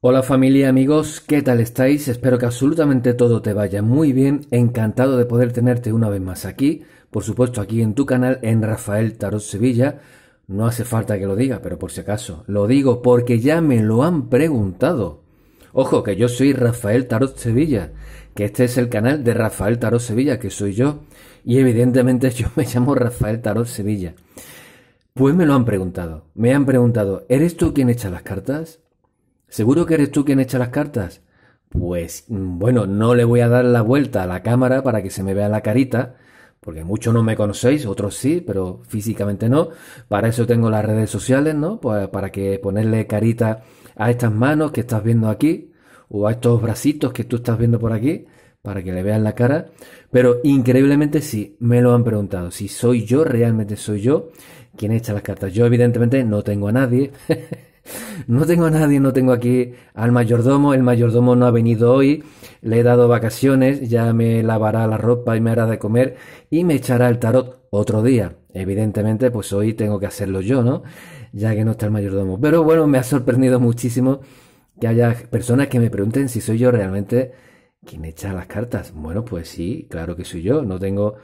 Hola familia, amigos, ¿qué tal estáis? Espero que absolutamente todo te vaya muy bien. Encantado de poder tenerte una vez más aquí, por supuesto aquí en tu canal en Rafael Tarot Sevilla. No hace falta que lo diga, pero por si acaso, lo digo porque ya me lo han preguntado. Ojo, que yo soy Rafael Tarot Sevilla, que este es el canal de Rafael Tarot Sevilla, que soy yo, y evidentemente yo me llamo Rafael Tarot Sevilla. Pues me lo han preguntado, me han preguntado, ¿eres tú quien echa las cartas? ¿Seguro que eres tú quien echa las cartas? Pues mm, bueno, no le voy a dar la vuelta a la cámara para que se me vea la carita, porque muchos no me conocéis, otros sí, pero físicamente no. Para eso tengo las redes sociales, ¿no? Pues para que ponerle carita a estas manos que estás viendo aquí, o a estos bracitos que tú estás viendo por aquí, para que le vean la cara. Pero increíblemente sí, me lo han preguntado, si soy yo, realmente soy yo, quien echa las cartas. Yo evidentemente no tengo a nadie. no tengo a nadie, no tengo aquí al mayordomo, el mayordomo no ha venido hoy, le he dado vacaciones, ya me lavará la ropa y me hará de comer y me echará el tarot otro día. Evidentemente, pues hoy tengo que hacerlo yo, ¿no? Ya que no está el mayordomo. Pero bueno, me ha sorprendido muchísimo que haya personas que me pregunten si soy yo realmente quien echa las cartas. Bueno, pues sí, claro que soy yo, no tengo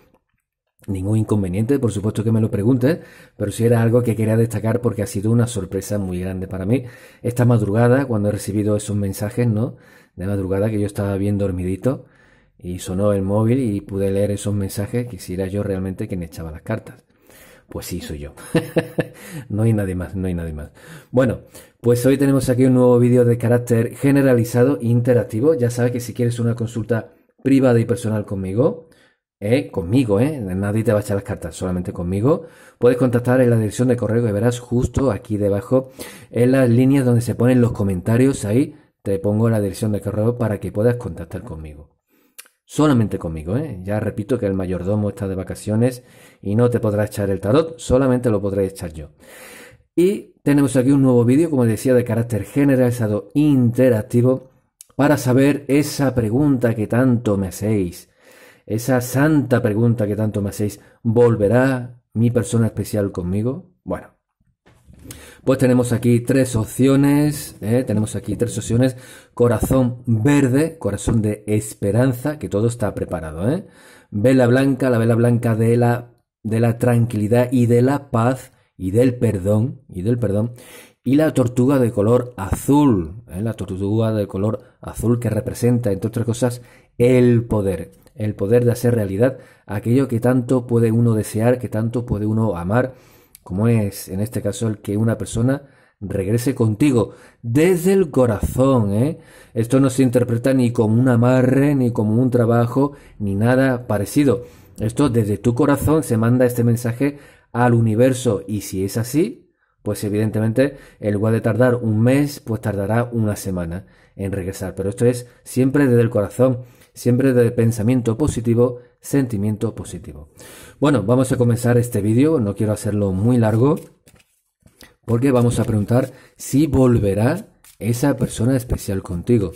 Ningún inconveniente, por supuesto que me lo preguntes, pero si era algo que quería destacar porque ha sido una sorpresa muy grande para mí. Esta madrugada, cuando he recibido esos mensajes, ¿no? De madrugada que yo estaba bien dormidito y sonó el móvil y pude leer esos mensajes, quisiera yo realmente que me echaba las cartas. Pues sí, soy yo. no hay nadie más, no hay nadie más. Bueno, pues hoy tenemos aquí un nuevo vídeo de carácter generalizado e interactivo. Ya sabes que si quieres una consulta privada y personal conmigo, eh, conmigo, eh, nadie te va a echar las cartas, solamente conmigo. Puedes contactar en la dirección de correo que verás justo aquí debajo, en las líneas donde se ponen los comentarios, ahí te pongo la dirección de correo para que puedas contactar conmigo. Solamente conmigo, ¿eh? Ya repito que el mayordomo está de vacaciones y no te podrá echar el tarot, solamente lo podré echar yo. Y tenemos aquí un nuevo vídeo, como decía, de carácter generalizado interactivo para saber esa pregunta que tanto me hacéis. Esa santa pregunta que tanto me hacéis, ¿volverá mi persona especial conmigo? Bueno, pues tenemos aquí tres opciones, ¿eh? tenemos aquí tres opciones, corazón verde, corazón de esperanza, que todo está preparado, ¿eh? vela blanca, la vela blanca de la, de la tranquilidad y de la paz y del perdón, y del perdón, y la tortuga de color azul, ¿eh? la tortuga de color azul que representa, entre otras cosas, el poder el poder de hacer realidad aquello que tanto puede uno desear, que tanto puede uno amar, como es en este caso el que una persona regrese contigo desde el corazón. ¿eh? Esto no se interpreta ni como un amarre, ni como un trabajo, ni nada parecido. Esto desde tu corazón se manda este mensaje al universo y si es así, pues evidentemente el lugar de tardar un mes, pues tardará una semana en regresar. Pero esto es siempre desde el corazón siempre de pensamiento positivo, sentimiento positivo. Bueno, vamos a comenzar este vídeo, no quiero hacerlo muy largo, porque vamos a preguntar si volverá esa persona especial contigo.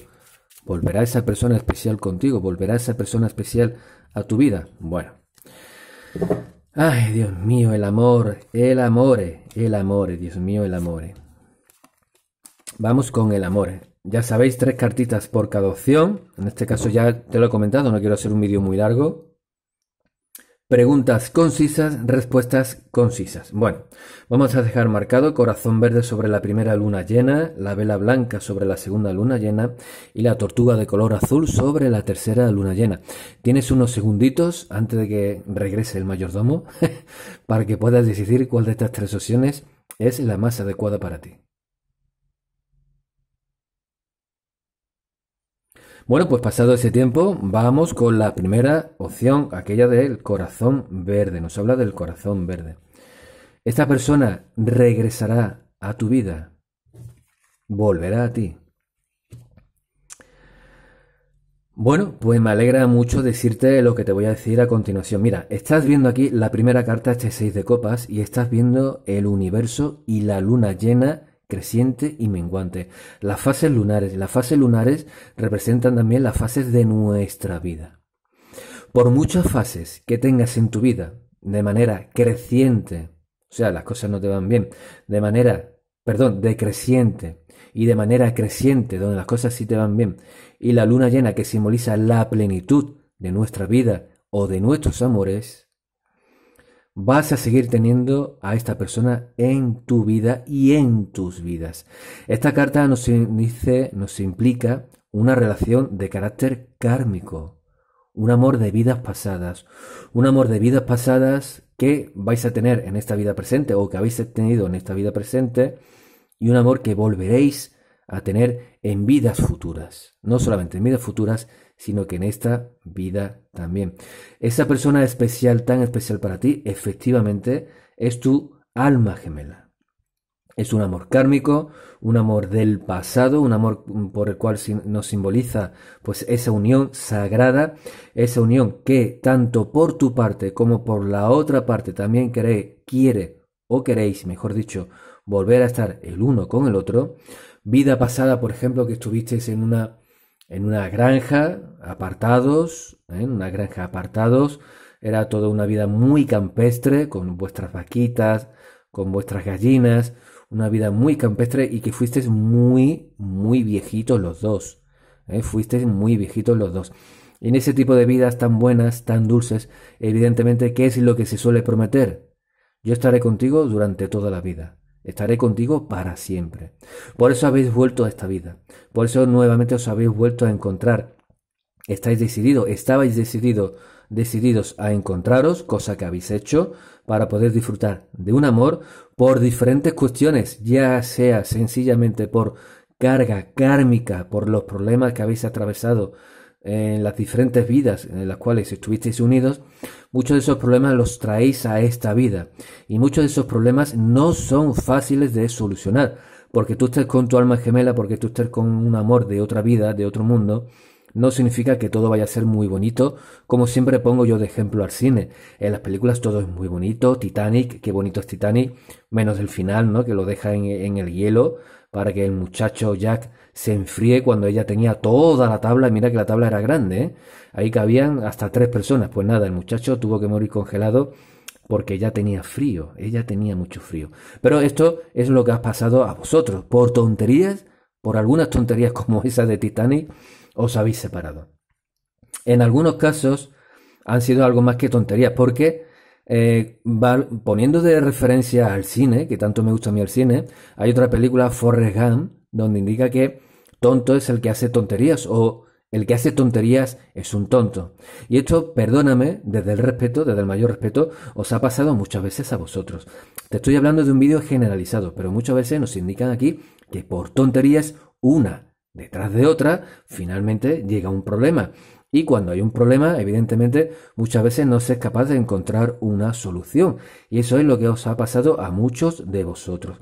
¿Volverá esa persona especial contigo? ¿Volverá esa persona especial a tu vida? Bueno. Ay, Dios mío, el amor, el amore, el amore, Dios mío, el amore. Vamos con el amor. Ya sabéis, tres cartitas por cada opción. En este caso ya te lo he comentado, no quiero hacer un vídeo muy largo. Preguntas concisas, respuestas concisas. Bueno, vamos a dejar marcado corazón verde sobre la primera luna llena, la vela blanca sobre la segunda luna llena y la tortuga de color azul sobre la tercera luna llena. Tienes unos segunditos antes de que regrese el mayordomo para que puedas decidir cuál de estas tres opciones es la más adecuada para ti. Bueno, pues pasado ese tiempo, vamos con la primera opción, aquella del corazón verde. Nos habla del corazón verde. Esta persona regresará a tu vida, volverá a ti. Bueno, pues me alegra mucho decirte lo que te voy a decir a continuación. Mira, estás viendo aquí la primera carta, este 6 de copas, y estás viendo el universo y la luna llena creciente y menguante. Las fases lunares. Las fases lunares representan también las fases de nuestra vida. Por muchas fases que tengas en tu vida, de manera creciente, o sea, las cosas no te van bien, de manera, perdón, decreciente y de manera creciente, donde las cosas sí te van bien, y la luna llena que simboliza la plenitud de nuestra vida o de nuestros amores, Vas a seguir teniendo a esta persona en tu vida y en tus vidas. Esta carta nos dice, nos implica una relación de carácter kármico, un amor de vidas pasadas, un amor de vidas pasadas que vais a tener en esta vida presente o que habéis tenido en esta vida presente y un amor que volveréis a tener en vidas futuras. No solamente en vidas futuras, sino que en esta vida también. Esa persona especial, tan especial para ti, efectivamente es tu alma gemela. Es un amor kármico, un amor del pasado, un amor por el cual nos simboliza pues esa unión sagrada, esa unión que tanto por tu parte como por la otra parte también cree quiere o queréis, mejor dicho, volver a estar el uno con el otro, vida pasada, por ejemplo, que estuvisteis en una, en una granja, apartados, ¿eh? en una granja apartados, era toda una vida muy campestre, con vuestras vaquitas, con vuestras gallinas, una vida muy campestre y que fuisteis muy, muy viejitos los dos. ¿eh? Fuisteis muy viejitos los dos. Y en ese tipo de vidas tan buenas, tan dulces, evidentemente, ¿qué es lo que se suele prometer? Yo estaré contigo durante toda la vida. Estaré contigo para siempre. Por eso habéis vuelto a esta vida. Por eso nuevamente os habéis vuelto a encontrar. Estáis decididos, estabais decididos, decididos a encontraros, cosa que habéis hecho, para poder disfrutar de un amor por diferentes cuestiones, ya sea sencillamente por carga kármica, por los problemas que habéis atravesado en las diferentes vidas en las cuales estuvisteis unidos, muchos de esos problemas los traéis a esta vida. Y muchos de esos problemas no son fáciles de solucionar. Porque tú estés con tu alma gemela, porque tú estés con un amor de otra vida, de otro mundo, no significa que todo vaya a ser muy bonito, como siempre pongo yo de ejemplo al cine. En las películas todo es muy bonito, Titanic, qué bonito es Titanic, menos el final, ¿no? Que lo deja en, en el hielo, para que el muchacho Jack se enfríe cuando ella tenía toda la tabla. Mira que la tabla era grande, ¿eh? ahí cabían hasta tres personas. Pues nada, el muchacho tuvo que morir congelado porque ya tenía frío, ella tenía mucho frío. Pero esto es lo que ha pasado a vosotros. Por tonterías, por algunas tonterías como esa de Titanic, os habéis separado. En algunos casos han sido algo más que tonterías, porque eh, poniendo de referencia al cine, que tanto me gusta a mí el cine, hay otra película, Forrest Gump, donde indica que tonto es el que hace tonterías o el que hace tonterías es un tonto. Y esto, perdóname, desde el respeto, desde el mayor respeto, os ha pasado muchas veces a vosotros. Te estoy hablando de un vídeo generalizado, pero muchas veces nos indican aquí que por tonterías una detrás de otra, finalmente llega un problema. Y cuando hay un problema, evidentemente, muchas veces no se es capaz de encontrar una solución. Y eso es lo que os ha pasado a muchos de vosotros.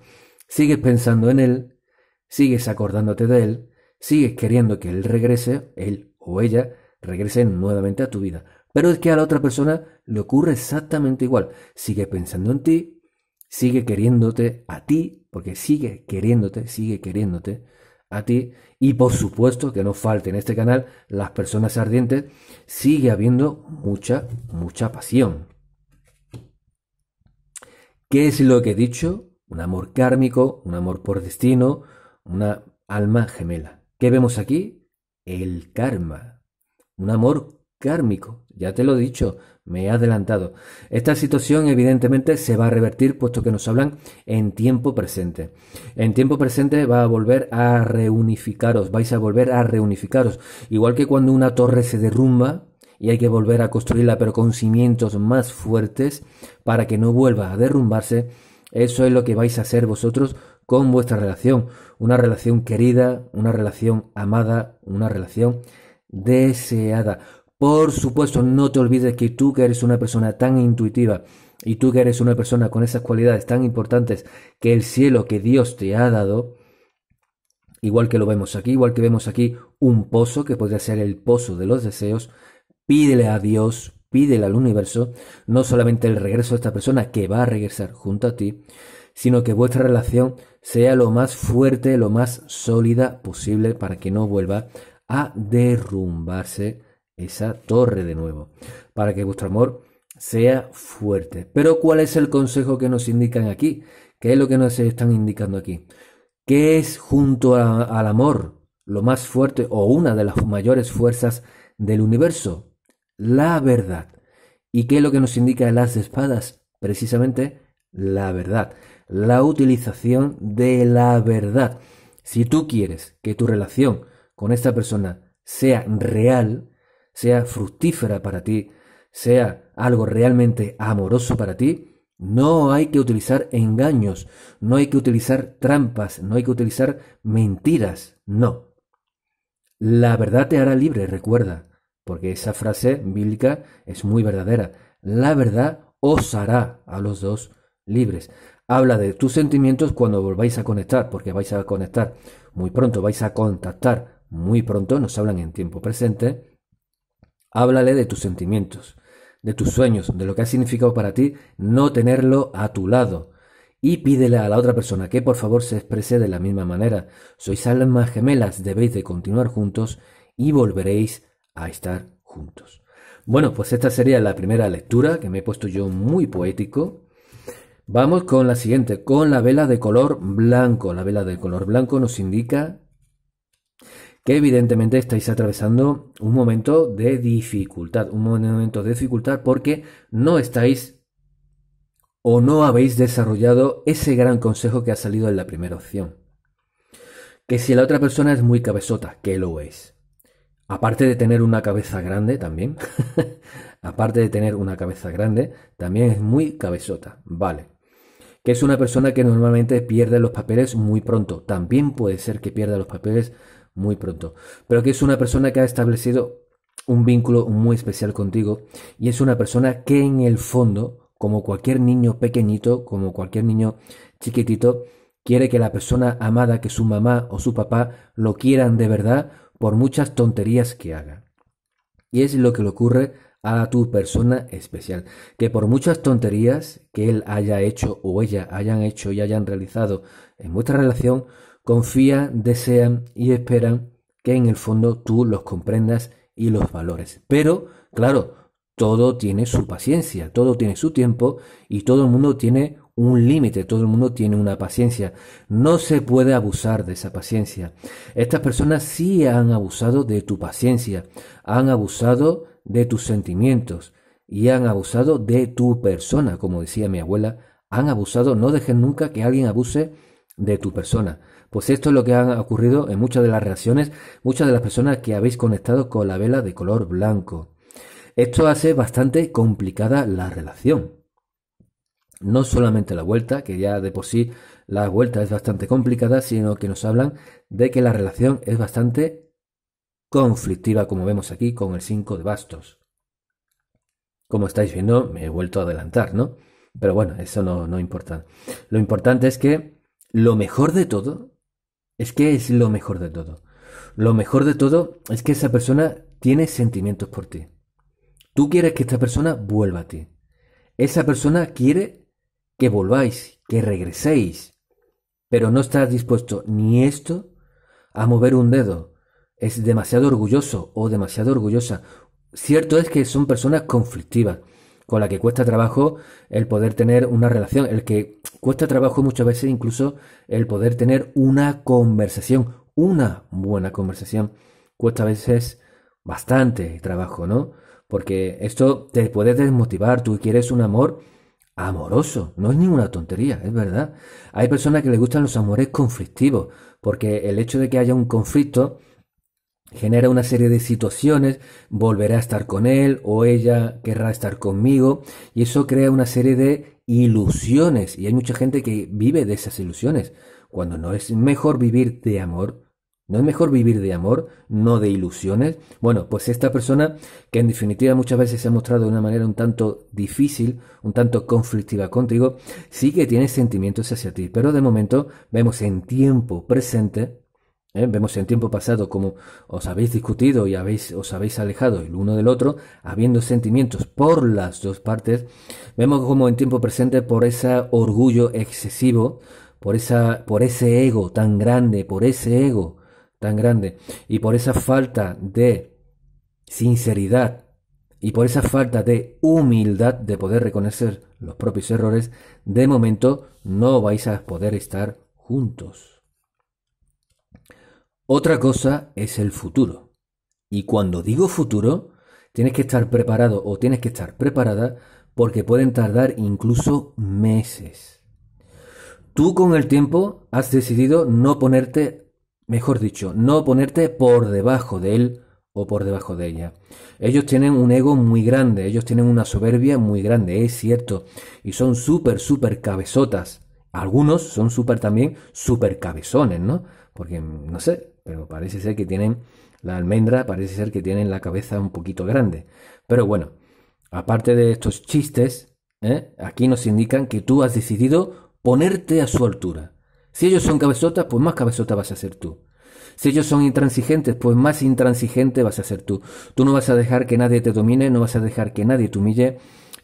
Sigues pensando en él, sigues acordándote de él, sigues queriendo que él regrese, él o ella, regrese nuevamente a tu vida. Pero es que a la otra persona le ocurre exactamente igual. Sigue pensando en ti, sigue queriéndote a ti, porque sigue queriéndote, sigue queriéndote a ti y por supuesto que no falte en este canal las personas ardientes, sigue habiendo mucha, mucha pasión. ¿Qué es lo que he dicho? Un amor kármico, un amor por destino, una alma gemela. ¿Qué vemos aquí? El karma. Un amor kármico. Ya te lo he dicho, me he adelantado. Esta situación evidentemente se va a revertir puesto que nos hablan en tiempo presente. En tiempo presente va a volver a reunificaros, vais a volver a reunificaros. Igual que cuando una torre se derrumba y hay que volver a construirla pero con cimientos más fuertes para que no vuelva a derrumbarse, eso es lo que vais a hacer vosotros con vuestra relación. Una relación querida, una relación amada, una relación deseada, por supuesto, no te olvides que tú que eres una persona tan intuitiva y tú que eres una persona con esas cualidades tan importantes que el cielo que Dios te ha dado, igual que lo vemos aquí, igual que vemos aquí un pozo que podría ser el pozo de los deseos, pídele a Dios, pídele al universo, no solamente el regreso de esta persona que va a regresar junto a ti, sino que vuestra relación sea lo más fuerte, lo más sólida posible para que no vuelva a derrumbarse esa torre de nuevo, para que vuestro amor sea fuerte. Pero ¿cuál es el consejo que nos indican aquí? ¿Qué es lo que nos están indicando aquí? ¿Qué es junto al amor lo más fuerte o una de las mayores fuerzas del universo? La verdad. ¿Y qué es lo que nos indica las espadas? Precisamente la verdad. La utilización de la verdad. Si tú quieres que tu relación con esta persona sea real, sea fructífera para ti, sea algo realmente amoroso para ti, no hay que utilizar engaños, no hay que utilizar trampas, no hay que utilizar mentiras, no. La verdad te hará libre, recuerda, porque esa frase bíblica es muy verdadera. La verdad os hará a los dos libres. Habla de tus sentimientos cuando volváis a conectar, porque vais a conectar muy pronto, vais a contactar muy pronto, nos hablan en tiempo presente, Háblale de tus sentimientos, de tus sueños, de lo que ha significado para ti no tenerlo a tu lado. Y pídele a la otra persona que por favor se exprese de la misma manera. Sois almas gemelas, debéis de continuar juntos y volveréis a estar juntos. Bueno, pues esta sería la primera lectura que me he puesto yo muy poético. Vamos con la siguiente, con la vela de color blanco. La vela de color blanco nos indica que evidentemente estáis atravesando un momento de dificultad, un momento de dificultad porque no estáis o no habéis desarrollado ese gran consejo que ha salido en la primera opción. Que si la otra persona es muy cabezota, que lo es. Aparte de tener una cabeza grande también, aparte de tener una cabeza grande, también es muy cabezota, vale. Que es una persona que normalmente pierde los papeles muy pronto, también puede ser que pierda los papeles muy pronto, pero que es una persona que ha establecido un vínculo muy especial contigo y es una persona que en el fondo, como cualquier niño pequeñito, como cualquier niño chiquitito, quiere que la persona amada, que su mamá o su papá lo quieran de verdad por muchas tonterías que haga. Y es lo que le ocurre a tu persona especial, que por muchas tonterías que él haya hecho o ella hayan hecho y hayan realizado en vuestra relación, confían, desean y esperan que en el fondo tú los comprendas y los valores. Pero, claro, todo tiene su paciencia, todo tiene su tiempo y todo el mundo tiene un límite, todo el mundo tiene una paciencia. No se puede abusar de esa paciencia. Estas personas sí han abusado de tu paciencia, han abusado de tus sentimientos y han abusado de tu persona, como decía mi abuela, han abusado, no dejen nunca que alguien abuse de tu persona. Pues esto es lo que ha ocurrido en muchas de las reacciones, muchas de las personas que habéis conectado con la vela de color blanco. Esto hace bastante complicada la relación. No solamente la vuelta, que ya de por sí la vuelta es bastante complicada, sino que nos hablan de que la relación es bastante conflictiva, como vemos aquí con el 5 de bastos. Como estáis viendo, me he vuelto a adelantar, ¿no? Pero bueno, eso no, no importa. Lo importante es que lo mejor de todo es que es lo mejor de todo. Lo mejor de todo es que esa persona tiene sentimientos por ti. Tú quieres que esta persona vuelva a ti. Esa persona quiere que volváis, que regreséis. Pero no está dispuesto ni esto a mover un dedo. Es demasiado orgulloso o demasiado orgullosa. Cierto es que son personas conflictivas con la que cuesta trabajo el poder tener una relación, el que cuesta trabajo muchas veces incluso el poder tener una conversación, una buena conversación, cuesta a veces bastante trabajo, ¿no? Porque esto te puede desmotivar, tú quieres un amor amoroso, no es ninguna tontería, es verdad. Hay personas que les gustan los amores conflictivos, porque el hecho de que haya un conflicto genera una serie de situaciones, volverá a estar con él o ella querrá estar conmigo y eso crea una serie de ilusiones y hay mucha gente que vive de esas ilusiones cuando no es mejor vivir de amor. ¿No es mejor vivir de amor, no de ilusiones? Bueno, pues esta persona, que en definitiva muchas veces se ha mostrado de una manera un tanto difícil, un tanto conflictiva contigo, sí que tiene sentimientos hacia ti, pero de momento vemos en tiempo presente ¿eh? Vemos en tiempo pasado como os habéis discutido y habéis, os habéis alejado el uno del otro, habiendo sentimientos por las dos partes. Vemos como en tiempo presente por ese orgullo excesivo, por, esa, por ese ego tan grande, por ese ego tan grande y por esa falta de sinceridad y por esa falta de humildad de poder reconocer los propios errores, de momento no vais a poder estar juntos. Otra cosa es el futuro. Y cuando digo futuro, tienes que estar preparado o tienes que estar preparada porque pueden tardar incluso meses. Tú con el tiempo has decidido no ponerte, mejor dicho, no ponerte por debajo de él o por debajo de ella. Ellos tienen un ego muy grande, ellos tienen una soberbia muy grande, es cierto, y son súper, súper cabezotas. Algunos son súper también, súper cabezones, ¿no? Porque, no sé, pero parece ser que tienen la almendra, parece ser que tienen la cabeza un poquito grande. Pero bueno, aparte de estos chistes, ¿eh? aquí nos indican que tú has decidido ponerte a su altura. Si ellos son cabezotas, pues más cabezotas vas a ser tú. Si ellos son intransigentes, pues más intransigente vas a ser tú. Tú no vas a dejar que nadie te domine, no vas a dejar que nadie te humille,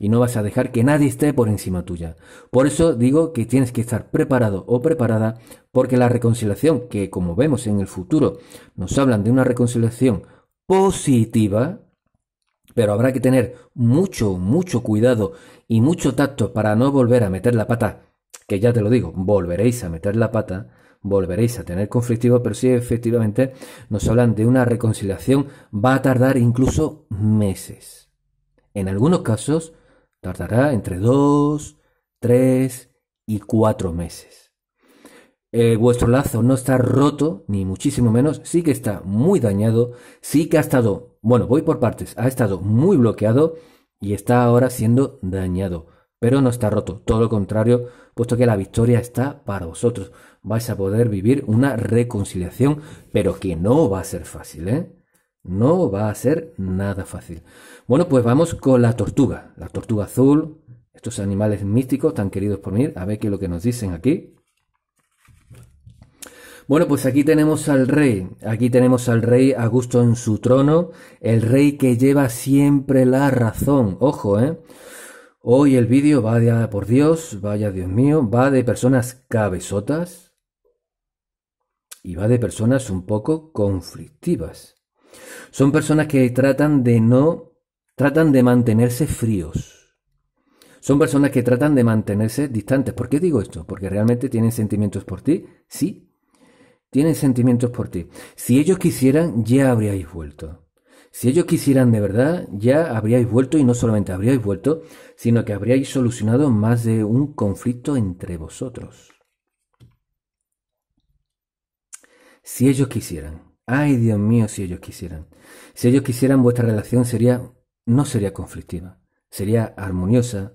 y no vas a dejar que nadie esté por encima tuya. Por eso digo que tienes que estar preparado o preparada porque la reconciliación, que como vemos en el futuro nos hablan de una reconciliación positiva, pero habrá que tener mucho, mucho cuidado y mucho tacto para no volver a meter la pata, que ya te lo digo, volveréis a meter la pata, volveréis a tener conflictivo, pero sí efectivamente nos hablan de una reconciliación, va a tardar incluso meses. En algunos casos, Tardará entre 2, 3 y 4 meses. Eh, vuestro lazo no está roto, ni muchísimo menos, sí que está muy dañado, sí que ha estado, bueno, voy por partes, ha estado muy bloqueado y está ahora siendo dañado, pero no está roto, todo lo contrario, puesto que la victoria está para vosotros. Vais a poder vivir una reconciliación, pero que no va a ser fácil, ¿eh? No va a ser nada fácil. Bueno, pues vamos con la tortuga, la tortuga azul, estos animales místicos tan queridos por mí, a ver qué es lo que nos dicen aquí. Bueno, pues aquí tenemos al rey, aquí tenemos al rey Augusto en su trono, el rey que lleva siempre la razón, ojo, ¿eh? Hoy el vídeo, de... por Dios, vaya Dios mío, va de personas cabezotas y va de personas un poco conflictivas. Son personas que tratan de no, tratan de mantenerse fríos. Son personas que tratan de mantenerse distantes. ¿Por qué digo esto? Porque realmente tienen sentimientos por ti, sí. Tienen sentimientos por ti. Si ellos quisieran, ya habríais vuelto. Si ellos quisieran de verdad, ya habríais vuelto y no solamente habríais vuelto, sino que habríais solucionado más de un conflicto entre vosotros. Si ellos quisieran. Ay, Dios mío, si ellos quisieran. Si ellos quisieran, vuestra relación sería no sería conflictiva, sería armoniosa,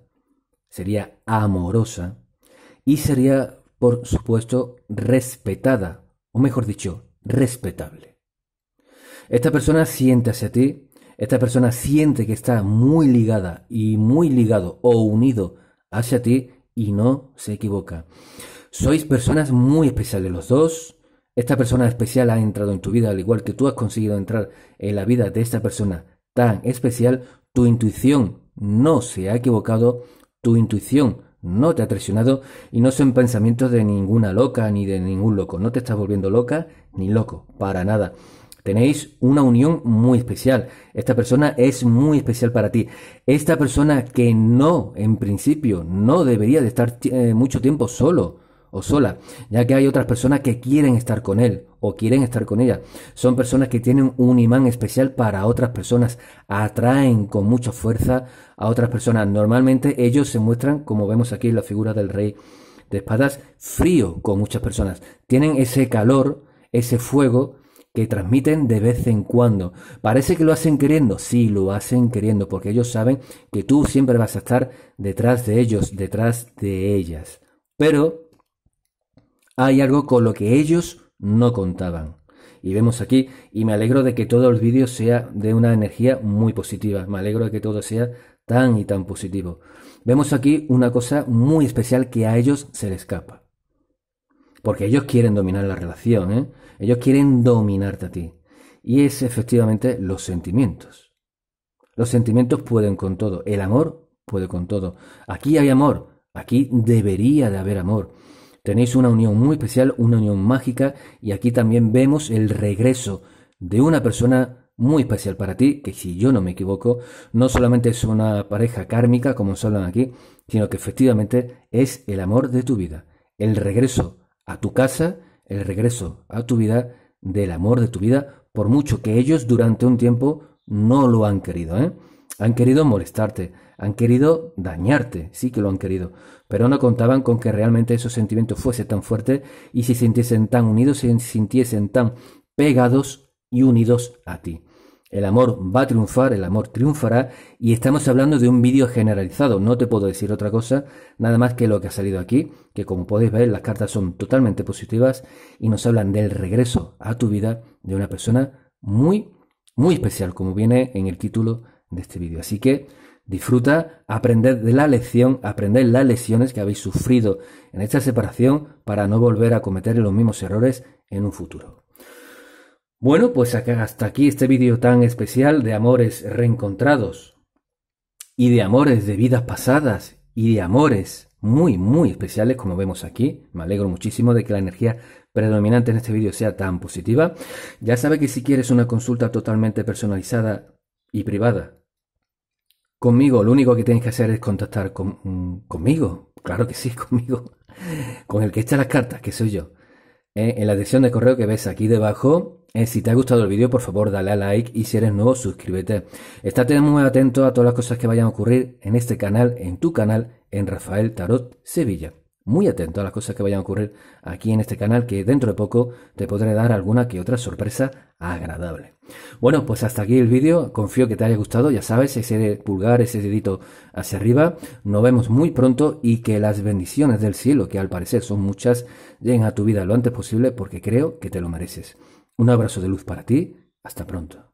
sería amorosa y sería, por supuesto, respetada, o mejor dicho, respetable. Esta persona siente hacia ti, esta persona siente que está muy ligada y muy ligado o unido hacia ti y no se equivoca. Sois personas muy especiales los dos, esta persona especial ha entrado en tu vida, al igual que tú has conseguido entrar en la vida de esta persona tan especial, tu intuición no se ha equivocado, tu intuición no te ha traicionado y no son pensamientos de ninguna loca ni de ningún loco. No te estás volviendo loca ni loco, para nada. Tenéis una unión muy especial. Esta persona es muy especial para ti. Esta persona que no, en principio, no debería de estar eh, mucho tiempo solo o sola, ya que hay otras personas que quieren estar con él o quieren estar con ella. Son personas que tienen un imán especial para otras personas, atraen con mucha fuerza a otras personas. Normalmente ellos se muestran, como vemos aquí en la figura del rey de espadas, frío con muchas personas. Tienen ese calor, ese fuego que transmiten de vez en cuando. Parece que lo hacen queriendo, sí, lo hacen queriendo, porque ellos saben que tú siempre vas a estar detrás de ellos, detrás de ellas. Pero hay algo con lo que ellos no contaban. Y vemos aquí, y me alegro de que todo el vídeo sea de una energía muy positiva. Me alegro de que todo sea tan y tan positivo. Vemos aquí una cosa muy especial que a ellos se les escapa. Porque ellos quieren dominar la relación, ¿eh? Ellos quieren dominarte a ti. Y es efectivamente los sentimientos. Los sentimientos pueden con todo. El amor puede con todo. Aquí hay amor. Aquí debería de haber amor. Tenéis una unión muy especial, una unión mágica, y aquí también vemos el regreso de una persona muy especial para ti, que si yo no me equivoco, no solamente es una pareja kármica, como se hablan aquí, sino que efectivamente es el amor de tu vida. El regreso a tu casa, el regreso a tu vida del amor de tu vida, por mucho que ellos durante un tiempo no lo han querido. ¿eh? Han querido molestarte, han querido dañarte, sí que lo han querido, pero no contaban con que realmente esos sentimientos fuese tan fuerte y se sintiesen tan unidos, se sintiesen tan pegados y unidos a ti. El amor va a triunfar, el amor triunfará y estamos hablando de un vídeo generalizado, no te puedo decir otra cosa, nada más que lo que ha salido aquí, que como podéis ver las cartas son totalmente positivas y nos hablan del regreso a tu vida de una persona muy, muy especial, como viene en el título de este vídeo. Así que disfruta, aprended de la lección, aprended las lesiones que habéis sufrido en esta separación para no volver a cometer los mismos errores en un futuro. Bueno, pues hasta aquí este vídeo tan especial de amores reencontrados y de amores de vidas pasadas y de amores muy, muy especiales como vemos aquí. Me alegro muchísimo de que la energía predominante en este vídeo sea tan positiva. Ya sabe que si quieres una consulta totalmente personalizada y privada conmigo, lo único que tienes que hacer es contactar mm, conmigo, claro que sí, conmigo, con el que echa las cartas, que soy yo. Eh, en la dirección de correo que ves aquí debajo, eh, si te ha gustado el vídeo, por favor, dale a like y si eres nuevo, suscríbete. Estate muy atento a todas las cosas que vayan a ocurrir en este canal, en tu canal, en Rafael Tarot Sevilla muy atento a las cosas que vayan a ocurrir aquí en este canal, que dentro de poco te podré dar alguna que otra sorpresa agradable. Bueno, pues hasta aquí el vídeo. Confío que te haya gustado. Ya sabes, ese pulgar, ese dedito hacia arriba. Nos vemos muy pronto y que las bendiciones del cielo, que al parecer son muchas, lleguen a tu vida lo antes posible porque creo que te lo mereces. Un abrazo de luz para ti. Hasta pronto.